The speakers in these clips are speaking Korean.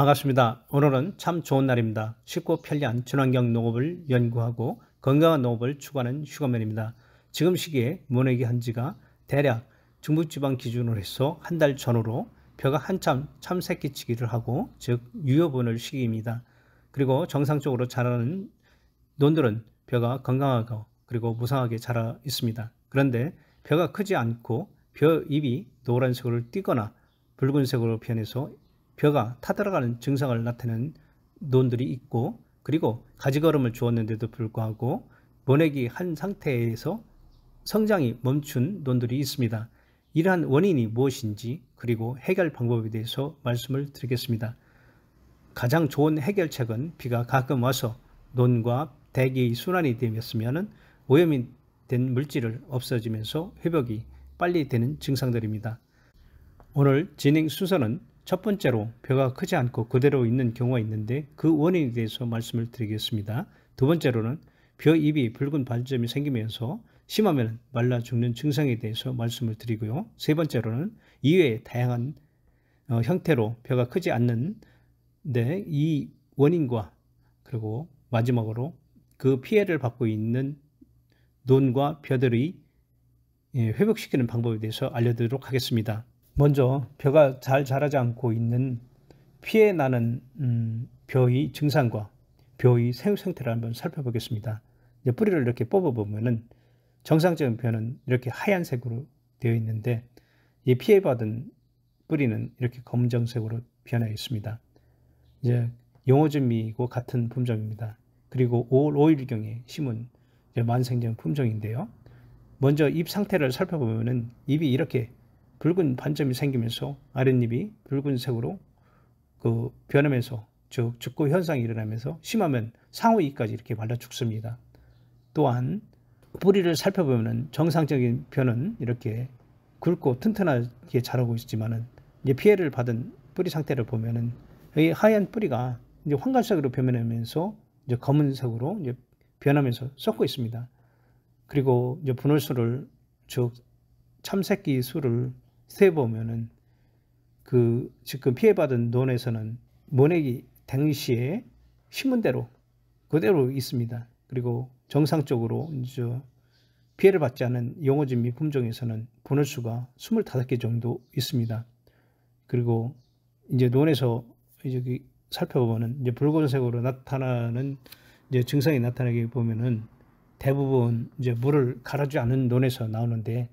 반갑습니다. 오늘은 참 좋은 날입니다. 쉽고 편리한 친환경 농업을 연구하고 건강한 농업을 추구하는 휴가맨입니다. 지금 시기에 모내기 한지가 대략 중부지방 기준으로 해서 한 달 전후로 벼가 한참 참새끼치기를 하고 즉 유효분을 시기입니다. 그리고 정상적으로 자라는 논들은 벼가 건강하고 그리고 무상하게 자라 있습니다. 그런데 벼가 크지 않고 벼입이 노란색으로 띄거나 붉은색으로 변해서 벼가 타들어가는 증상을 나타내는 논들이 있고 그리고 가지걸음을 주었는데도 불구하고 모내기 한 상태에서 성장이 멈춘 논들이 있습니다. 이러한 원인이 무엇인지 그리고 해결 방법에 대해서 말씀을 드리겠습니다. 가장 좋은 해결책은 비가 가끔 와서 논과 대기 순환이 되었으면 오염이 된 물질을 없어지면서 회복이 빨리 되는 증상들입니다. 오늘 진행 순서는 첫 번째로 벼가 크지 않고 그대로 있는 경우가 있는데 그 원인에 대해서 말씀을 드리겠습니다. 두 번째로는 벼 입이 붉은 발점이 생기면서 심하면 말라 죽는 증상에 대해서 말씀을 드리고요. 세 번째로는 이외에 다양한 어, 형태로 벼가 크지 않는데 이 원인과 그리고 마지막으로 그 피해를 받고 있는 논과 벼들의 예, 회복시키는 방법에 대해서 알려드리도록 하겠습니다. 먼저 벼가 잘 자라지 않고 있는 피해 나는 음, 벼의 증상과 벼의 생육 상태를 한번 살펴보겠습니다. 이제 뿌리를 이렇게 뽑아보면은 정상적인 벼는 이렇게 하얀색으로 되어 있는데 이 피해받은 뿌리는 이렇게 검정색으로 변해 있습니다. 이제 용호준미고 같은 품종입니다. 그리고 5월 5일경에 심은 만생전 품종인데요. 먼저 잎 상태를 살펴보면은 잎이 이렇게 붉은 반점이 생기면서 아랫잎이 붉은색으로 그 변하면서 즉 죽고 현상이 일어나면서 심하면 상호이까지 이렇게 말라 죽습니다. 또한 뿌리를 살펴보면 정상적인 벼는 이렇게 굵고 튼튼하게 자라고 있지만 이제 피해를 받은 뿌리 상태를 보면은 이 하얀 뿌리가 이제 황갈색으로 변하면서 이제 검은색으로 이제 변하면서 썩고 있습니다. 그리고 이제 분홀수를 즉 참새끼 수를 세보면은 그 지금 피해받은 논에서는 모내기 당시에 신문대로 그대로 있습니다. 그리고 정상적으로 이제 피해를 받지 않은 용어진및 품종에서는 보낼 수가 25개 정도 있습니다. 그리고 이제 논에서 여기 그 살펴보면은 이제 붉은색으로 나타나는 이제 증상이 나타나게 보면은 대부분 이제 물을 갈아주지 않은 논에서 나오는데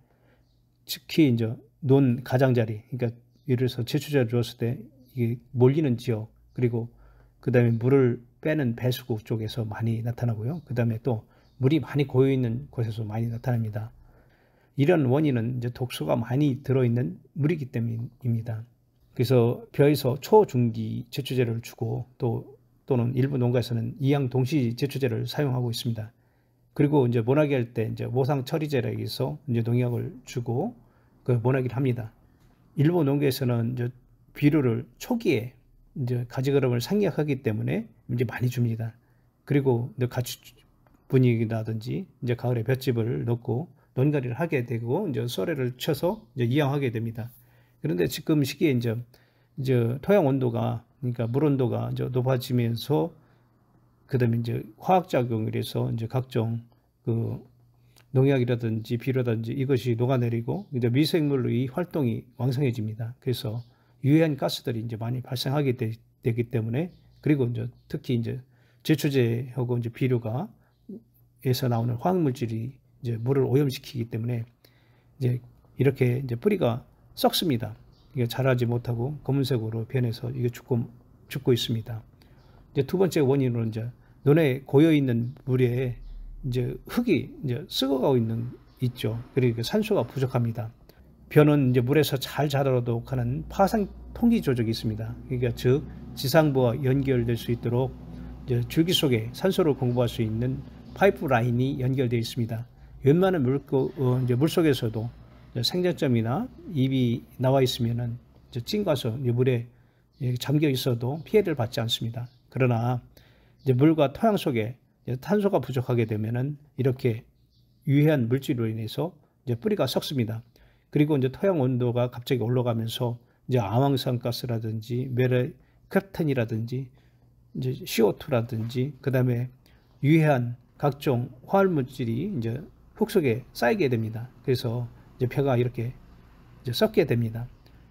특히 이제 논 가장자리 그러니까 예를 들어서 제초자를었을때 이게 몰리는 지역 그리고 그 다음에 물을 빼는 배수구 쪽에서 많이 나타나고요. 그 다음에 또 물이 많이 고여 있는 곳에서 많이 나타납니다. 이런 원인은 이제 독소가 많이 들어있는 물이기 때문입니다. 그래서 벼에서 초중기 제초제를 주고 또 또는 일부 농가에서는 이양 동시 제초제를 사용하고 있습니다. 그리고 이제 모나게 할때 이제 모상 처리제라 해서 이제 농약을 주고 그 보내기도 합니다. 일본 농계에서는 이제 비료를 초기에 이제 가지걸음을 상약하기 때문에 이제 많이 줍니다. 그리고 가축 분위기라든지 이제 가을에 볏짚을 넣고 논가리를 하게 되고 이제 소래를 쳐서 이제 이양하게 됩니다. 그런데 지금 시기에 이제 이제 토양 온도가 그러니까 물 온도가 이제 높아지면서 그다음에 이제 화학 작용에 의해서 이제 각종 그 농약이라든지 비료라든지 이것이 녹아내리고 이제 미생물로 이 활동이 왕성해집니다. 그래서 유해한 가스들이 이제 많이 발생하게 되, 기 때문에 그리고 이제 특히 이제 제초제하고 이제 비료가 에서 나오는 화학물질이 이제 물을 오염시키기 때문에 이제 이렇게 이제 뿌리가 썩습니다. 이게 자라지 못하고 검은색으로 변해서 이게 죽고 죽고 있습니다. 이제 두 번째 원인으로 이제 눈에 고여 있는 물에 이제 흙이 이제 썩어가고 있는 있죠. 그리고 그 산소가 부족합니다. 벼는 이제 물에서 잘 자라도록 하는 파상 통기 조절이 있습니다. 그러니까 즉 지상부와 연결될 수 있도록 줄기 속에 산소를 공급할 수 있는 파이프 라인이 연결되어 있습니다. 웬만한 물, 어, 이제 물 속에서도 생장점이나 입이 나와 있으면은 찡가서 물에 잠겨 있어도 피해를 받지 않습니다. 그러나 물과 토양 속에 탄소가 부족하게 되면은 이렇게 유해한 물질로 인해서 이제 뿌리가 썩습니다. 그리고 이제 토양 온도가 갑자기 올라가면서 이제 아황산 가스라든지 메르캡탄이라든지 이제 CO2라든지 그다음에 유해한 각종 화학 물질이 이제 흙속에 쌓이게 됩니다. 그래서 이제 벼가 이렇게 이제 썩게 됩니다.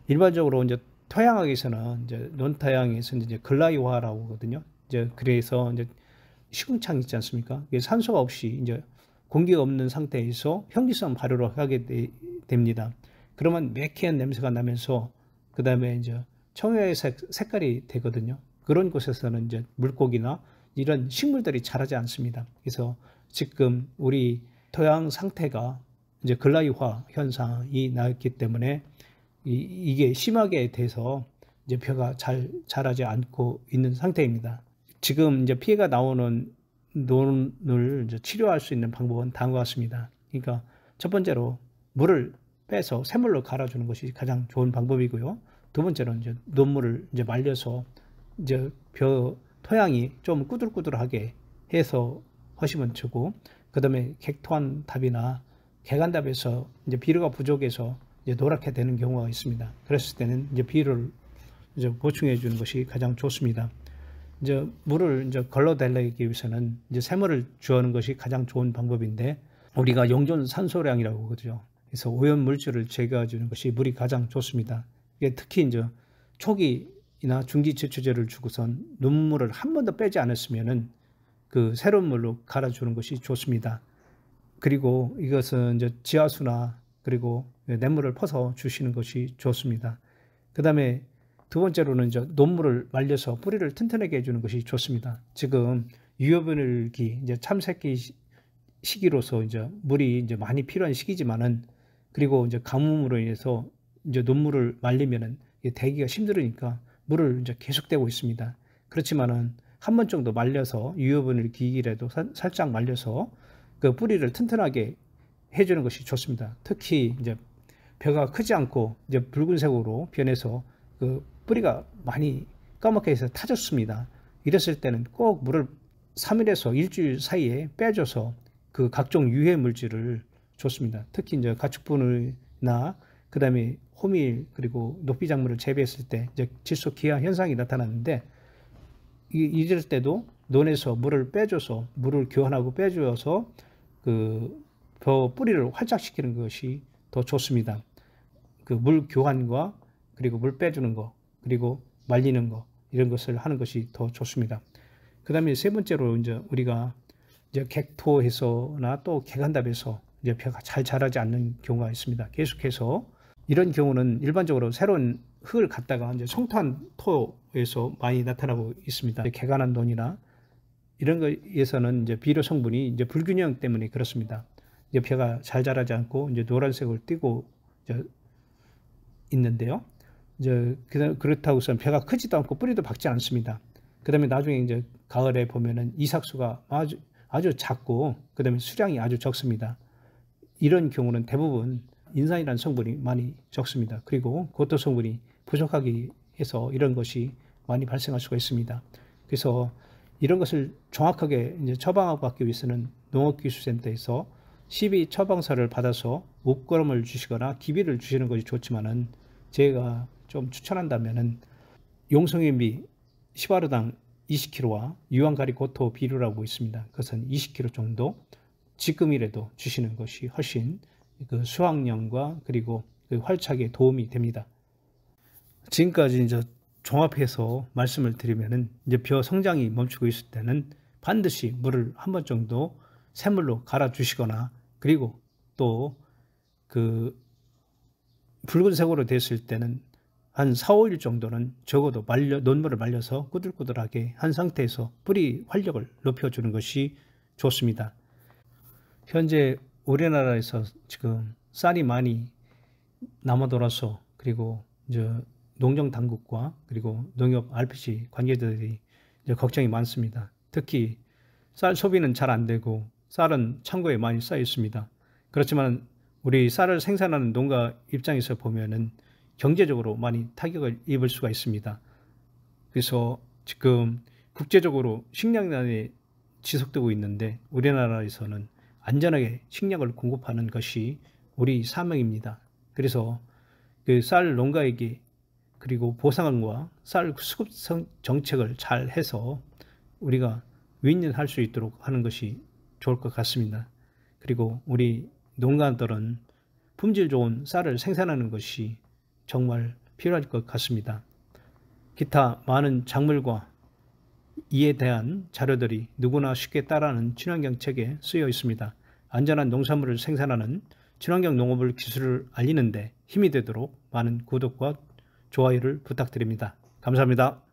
일반적으로 이제 토양학에서는 이제 논토양에서 이제 글라이화라고 하거든요. 이제 그래서 이제 식궁창 있지 않습니까? 산소가 없이 이제 공기가 없는 상태에서 현기성 발효를 하게 되, 됩니다. 그러면 매캐한 냄새가 나면서 그 다음에 이제 청해의 색깔이 되거든요. 그런 곳에서는 이제 물고기나 이런 식물들이 자라지 않습니다. 그래서 지금 우리 토양 상태가 이제 글라이화 현상이 나왔기 때문에 이, 게 심하게 돼서 이제 벼가 잘 자라지 않고 있는 상태입니다. 지금 이제 피해가 나오는 논을 치료할 수 있는 방법은 다음과 같습니다. 그러니까 첫 번째로 물을 빼서 샘물로 갈아주는 것이 가장 좋은 방법이고요. 두 번째로는 이제 논물을 이제 말려서 이제 벼 토양이 좀 꾸들꾸들하게 해서 허시면 주고 그 다음에 객토한 답이나 개간답에서 이제 비료가 부족해서 이제 노랗게 되는 경우가 있습니다. 그랬을 때는 이제 비료를 이제 보충해 주는 것이 가장 좋습니다. 이제 물을 이제 걸러달라기 위해서는 이제 세모를 주어는 것이 가장 좋은 방법인데 우리가 용존 산소량이라고 그러죠. 그래서 오염 물질을 제거해 주는 것이 물이 가장 좋습니다. 이게 특히 이제 초기이나 중기 제초제를 주고선 눈물을 한 번도 빼지 않았으면은 그 새로운 물로 갈아주는 것이 좋습니다. 그리고 이것은 이제 지하수나 그리고 냇물을 퍼서 주시는 것이 좋습니다. 그 다음에 두 번째로는 이제 논물을 말려서 뿌리를 튼튼하게 해주는 것이 좋습니다. 지금 유효분을기 이제 참새끼 시기로서 이제 물이 이제 많이 필요한 시기지만은 그리고 이제 가뭄으로 인해서 이제 논물을 말리면은 대기가 힘들으니까 물을 이제 계속되고 있습니다. 그렇지만은 한 번 정도 말려서 유효분을 기기라도 살짝 말려서 그 뿌리를 튼튼하게 해주는 것이 좋습니다. 특히 이제 벼가 크지 않고 이제 붉은색으로 변해서 그 뿌리가 많이 까맣게 해서 타졌습니다. 이랬을 때는 꼭 물을 3일에서 일주일 사이에 빼줘서 그 각종 유해 물질을 줬습니다. 특히 이제 가축분이나 그다음에 호밀 그리고 녹비작물을 재배했을 때 이제 질소 기하 현상이 나타났는데 이럴 때도 논에서 물을 빼줘서 물을 교환하고 빼줘서 그 뿌리를 활짝시키는 것이 더 좋습니다. 그 물 교환과 그리고 물 빼주는 거 그리고 말리는 거 이런 것을 하는 것이 더 좋습니다. 그 다음에 세 번째로 이제 우리가 이제 객토에서나 또 개간답에서 이제 벼가 잘 자라지 않는 경우가 있습니다. 계속해서 이런 경우는 일반적으로 새로운 흙을 갖다가 이제 송탄 토에서 많이 나타나고 있습니다. 개간한 논이나 이런 것에서는 이제 비료 성분이 이제 불균형 때문에 그렇습니다. 이제 벼가 잘 자라지 않고 이제 노란색을 띠고 이제 있는데요. 이제 그렇다고 해서 배가 크지도 않고 뿌리도 박지 않습니다. 그다음에 나중에 이제 가을에 보면은 이삭수가 아주 아주 작고 그다음에 수량이 아주 적습니다. 이런 경우는 대부분 인산이라는 성분이 많이 적습니다. 그리고 그것 성분이 부족하기 해서 이런 것이 많이 발생할 수가 있습니다. 그래서 이런 것을 정확하게 이제 처방하고 받기 위해서는 농업기술센터에서 시비 처방서를 받아서 옷걸음을 주시거나 기비를 주시는 것이 좋지만은 제가 좀 추천한다면은 용성의미 시바르당 20kg와 유황가리 고토 비료라고 있습니다. 그것은 20kg 정도 지금이라도 주시는 것이 훨씬 그 수확량과 그리고 그 활착에 도움이 됩니다. 지금까지 이제 종합해서 말씀을 드리면은 이제 벼 성장이 멈추고 있을 때는 반드시 물을 한 번 정도 새물로 갈아 주시거나 그리고 또 그 붉은색으로 됐을 때는 한 4, 5일 정도는 적어도 말려, 논물을 말려서 꾸들꾸들하게 한 상태에서 뿌리 활력을 높여주는 것이 좋습니다. 현재 우리나라에서 지금 쌀이 많이 남아돌아서 그리고 이제 농정 당국과 그리고 농협 RPC 관계자들이 걱정이 많습니다. 특히 쌀 소비는 잘 안 되고 쌀은 창고에 많이 쌓여 있습니다. 그렇지만 우리 쌀을 생산하는 농가 입장에서 보면은 경제적으로 많이 타격을 입을 수가 있습니다. 그래서 지금 국제적으로 식량난이 지속되고 있는데 우리나라에서는 안전하게 식량을 공급하는 것이 우리 사명입니다. 그래서 그 쌀 농가에게 그리고 보상과 쌀 수급 정책을 잘 해서 우리가 윈윈할 수 있도록 하는 것이 좋을 것 같습니다. 그리고 우리 농가들은 품질 좋은 쌀을 생산하는 것이 정말 필요할 것 같습니다. 기타 많은 작물과 이에 대한 자료들이 누구나 쉽게 따라하는 친환경 책에 쓰여 있습니다. 안전한 농산물을 생산하는 친환경 농업을 기술을 알리는데 힘이 되도록 많은 구독과 좋아요를 부탁드립니다. 감사합니다.